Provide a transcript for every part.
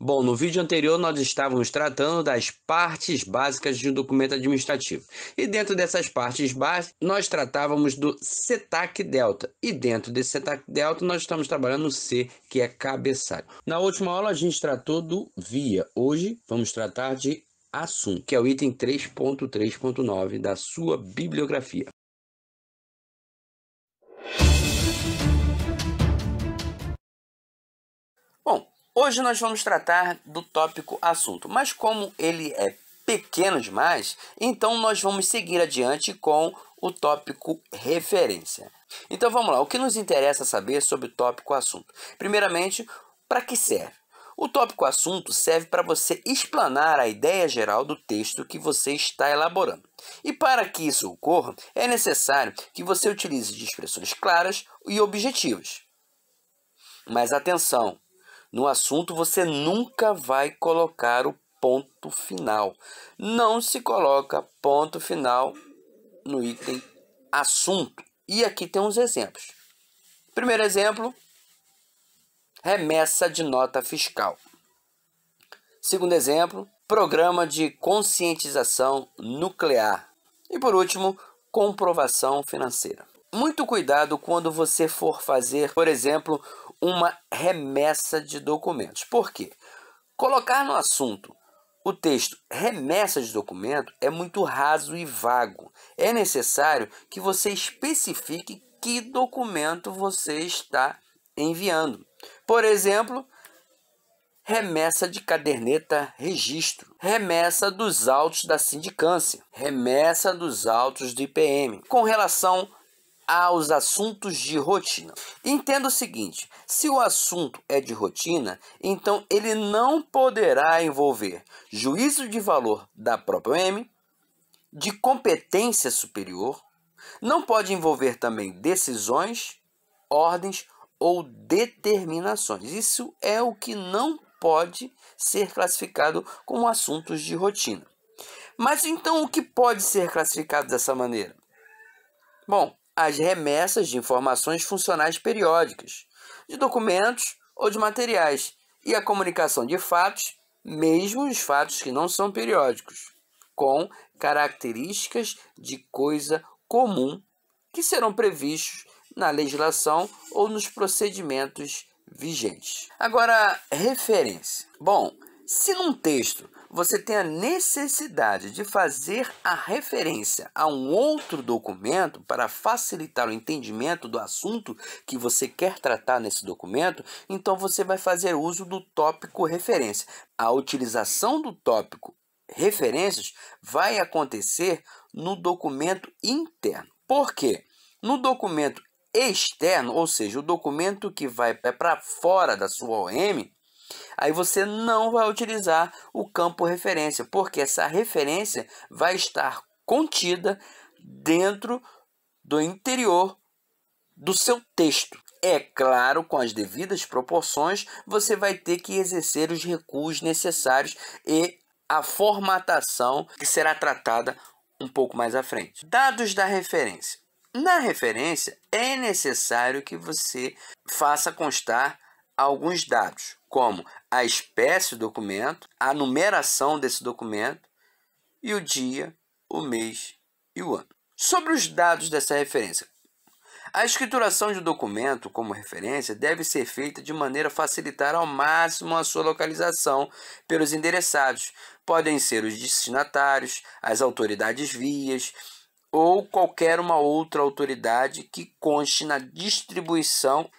Bom, no vídeo anterior nós estávamos tratando das partes básicas de um documento administrativo. E dentro dessas partes básicas, nós tratávamos do SETAC delta. E dentro desse SETAC delta, nós estamos trabalhando o C, que é cabeçalho. Na última aula a gente tratou do via. Hoje vamos tratar de assunto, que é o item 3.3.9 da sua bibliografia. Hoje nós vamos tratar do tópico assunto, mas como ele é pequeno demais, então nós vamos seguir adiante com o tópico referência. Então vamos lá, o que nos interessa saber sobre o tópico assunto? Primeiramente, para que serve? O tópico assunto serve para você explanar a ideia geral do texto que você está elaborando. E para que isso ocorra, é necessário que você utilize de expressões claras e objetivas. Mas atenção, no assunto, você nunca vai colocar o ponto final. Não se coloca ponto final no item assunto. E aqui tem uns exemplos. Primeiro exemplo, remessa de nota fiscal. Segundo exemplo, programa de conscientização nuclear. E por último, comprovação financeira muito cuidado quando você for fazer, por exemplo, uma remessa de documentos. Por quê? Colocar no assunto o texto remessa de documento é muito raso e vago. É necessário que você especifique que documento você está enviando. Por exemplo, remessa de caderneta registro, remessa dos autos da sindicância, remessa dos autos do IPM. Com relação aos assuntos de rotina. Entenda o seguinte: se o assunto é de rotina, então ele não poderá envolver juízo de valor da própria M, de competência superior, não pode envolver também decisões, ordens ou determinações. Isso é o que não pode ser classificado como assuntos de rotina. Mas então o que pode ser classificado dessa maneira? Bom, as remessas de informações funcionais periódicas, de documentos ou de materiais, e a comunicação de fatos, mesmo os fatos que não são periódicos, com características de coisa comum que serão previstos na legislação ou nos procedimentos vigentes. Agora, referência. Bom, se num texto você tem a necessidade de fazer a referência a um outro documento para facilitar o entendimento do assunto que você quer tratar nesse documento, então você vai fazer uso do tópico referência. A utilização do tópico referências vai acontecer no documento interno. Por quê? No documento externo, ou seja, o documento que vai para fora da sua OM, Aí você não vai utilizar o campo referência, porque essa referência vai estar contida dentro do interior do seu texto. É claro, com as devidas proporções, você vai ter que exercer os recursos necessários e a formatação que será tratada um pouco mais à frente. Dados da referência. Na referência, é necessário que você faça constar alguns dados como a espécie do documento, a numeração desse documento e o dia, o mês e o ano. Sobre os dados dessa referência. A escrituração de um documento como referência deve ser feita de maneira a facilitar ao máximo a sua localização pelos endereçados. Podem ser os destinatários, as autoridades vias ou qualquer uma outra autoridade que conste na distribuição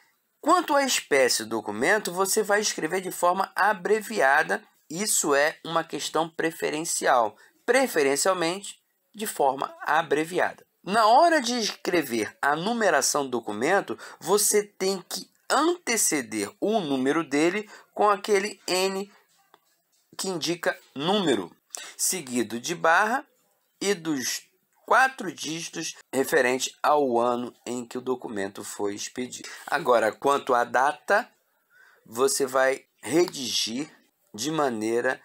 Quanto à espécie do documento, você vai escrever de forma abreviada, isso é uma questão preferencial, preferencialmente de forma abreviada. Na hora de escrever a numeração do documento, você tem que anteceder o número dele com aquele N que indica número, seguido de barra e dos quatro dígitos referente ao ano em que o documento foi expedido. Agora, quanto à data, você vai redigir de maneira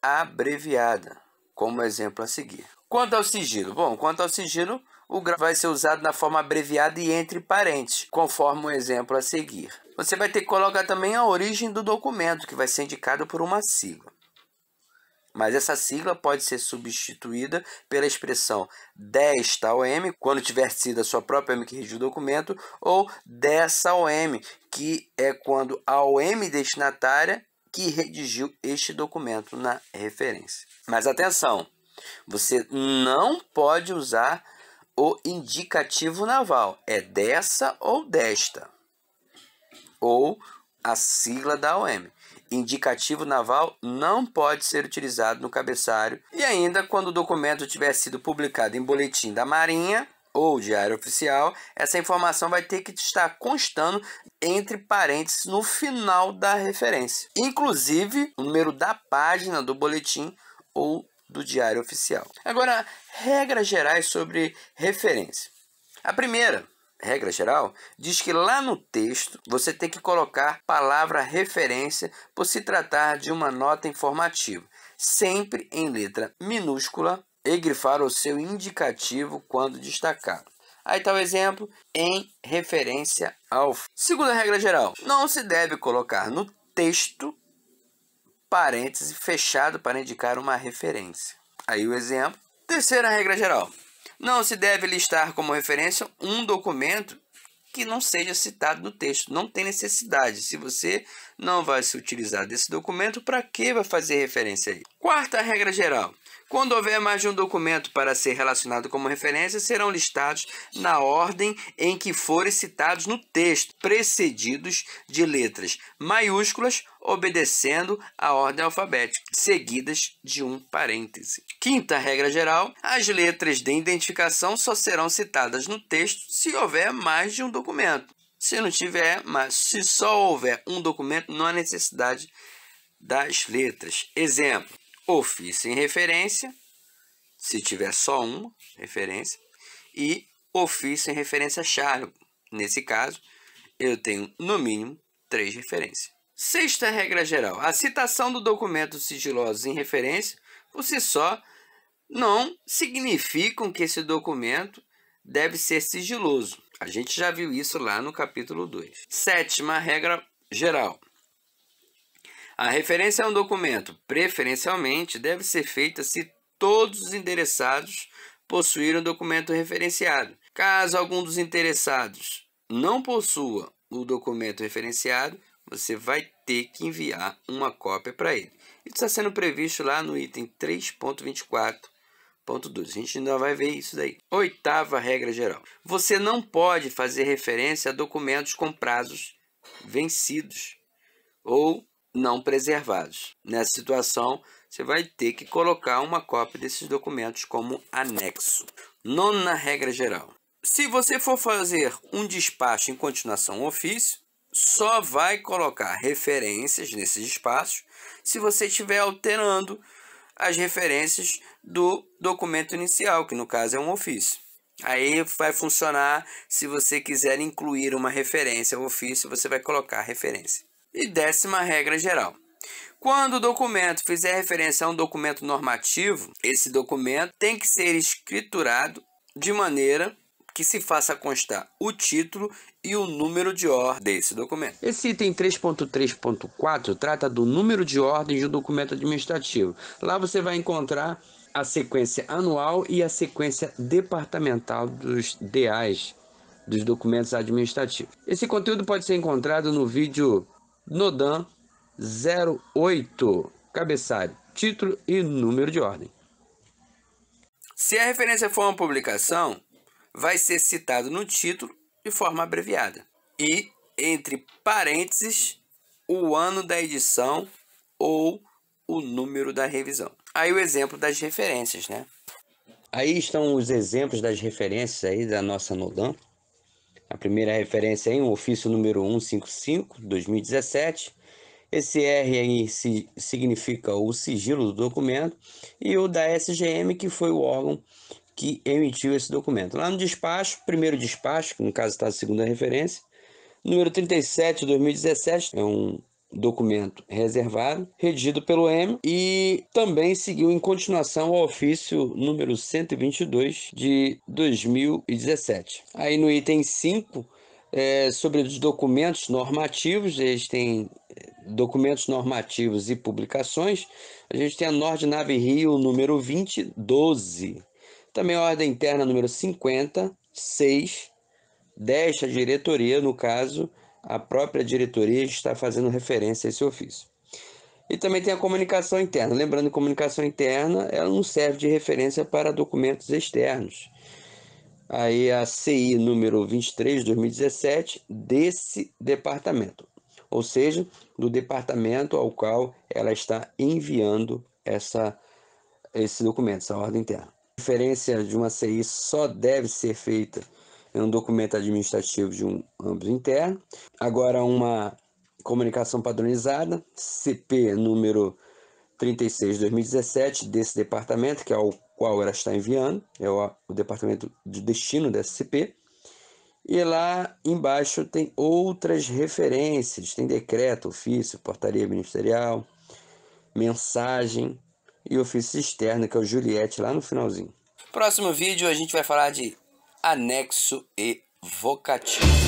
abreviada, como exemplo a seguir. Quanto ao sigilo, bom, quanto ao sigilo, o grau vai ser usado na forma abreviada e entre parênteses, conforme o exemplo a seguir. Você vai ter que colocar também a origem do documento, que vai ser indicado por uma sigla mas essa sigla pode ser substituída pela expressão desta OM, M, quando tiver sido a sua própria OM que redigiu o documento, ou dessa OM, que é quando a OM destinatária que redigiu este documento na referência. Mas atenção, você não pode usar o indicativo naval, é dessa ou desta, ou a sigla da OM indicativo naval não pode ser utilizado no cabeçalho e ainda quando o documento tiver sido publicado em boletim da Marinha ou diário oficial, essa informação vai ter que estar constando entre parênteses no final da referência, inclusive o número da página do boletim ou do diário oficial. Agora, regras gerais sobre referência. A primeira, regra geral, diz que lá no texto você tem que colocar palavra referência por se tratar de uma nota informativa, sempre em letra minúscula e grifar o seu indicativo quando destacado. Aí está o exemplo em referência ao. Segunda regra geral: não se deve colocar no texto parêntese fechado para indicar uma referência. Aí o exemplo. Terceira regra geral: não se deve listar como referência um documento que não seja citado no texto. Não tem necessidade. Se você não vai se utilizar desse documento, para que vai fazer referência aí? Quarta regra geral. Quando houver mais de um documento para ser relacionado como referência, serão listados na ordem em que forem citados no texto, precedidos de letras maiúsculas, obedecendo a ordem alfabética, seguidas de um parêntese. Quinta regra geral: as letras de identificação só serão citadas no texto se houver mais de um documento. Se não tiver, mas se só houver um documento, não há necessidade das letras. Exemplo: ofício em referência, se tiver só uma referência, e ofício em referência charo. Nesse caso, eu tenho no mínimo três referências. Sexta regra geral: a citação do documento sigiloso em referência, por si só, não significam que esse documento deve ser sigiloso. A gente já viu isso lá no capítulo 2. Sétima regra geral: a referência a um documento, preferencialmente, deve ser feita se todos os interessados possuírem o um documento referenciado. Caso algum dos interessados não possua o documento referenciado, você vai ter que enviar uma cópia para ele. Isso está sendo previsto lá no item 3.24.2. A gente ainda vai ver isso daí. Oitava regra geral. Você não pode fazer referência a documentos com prazos vencidos ou não preservados. Nessa situação, você vai ter que colocar uma cópia desses documentos como anexo. Nona regra geral. Se você for fazer um despacho em continuação ofício, só vai colocar referências nesses espaços se você estiver alterando as referências do documento inicial, que no caso é um ofício. Aí vai funcionar se você quiser incluir uma referência ao ofício, você vai colocar a referência. E décima regra geral. Quando o documento fizer referência a um documento normativo, esse documento tem que ser escriturado de maneira que se faça constar o título e o número de ordem desse documento. Esse item 3.3.4 trata do número de de do documento administrativo. Lá você vai encontrar a sequência anual e a sequência departamental dos DAs, dos documentos administrativos. Esse conteúdo pode ser encontrado no vídeo Nodan 08. Cabeçalho, título e número de ordem. Se a referência for uma publicação, vai ser citado no título de forma abreviada e, entre parênteses, o ano da edição ou o número da revisão. Aí o exemplo das referências, né? Aí estão os exemplos das referências aí da nossa Nodan. A primeira referência é em um ofício número 155, 2017. Esse R aí significa o sigilo do documento e o da SGM, que foi o órgão que emitiu esse documento. Lá no despacho, primeiro despacho, que no caso está a segunda referência, número 37 de 2017, é um documento reservado, redigido pelo M, e também seguiu em continuação ao ofício número 122 de 2017. Aí no item 5, é, sobre os documentos normativos, eles têm é, documentos normativos e publicações, a gente tem a Nord Nave Rio número 2012, também a Ordem Interna número 56 desta diretoria, no caso, a própria diretoria está fazendo referência a esse ofício. E também tem a comunicação interna. Lembrando, comunicação interna ela não serve de referência para documentos externos. Aí a CI número 23 2017 desse departamento, ou seja, do departamento ao qual ela está enviando essa esse documento, essa ordem interna. A referência de uma CI só deve ser feita é um documento administrativo de um âmbito interno. Agora, uma comunicação padronizada, CP número 36 2017 desse departamento, que é o qual ela está enviando, é o, o departamento de destino dessa CP. E lá embaixo tem outras referências, tem decreto, ofício, portaria ministerial, mensagem e ofício externo, que é o Juliette lá no finalzinho. Próximo vídeo a gente vai falar de anexo e vocativo.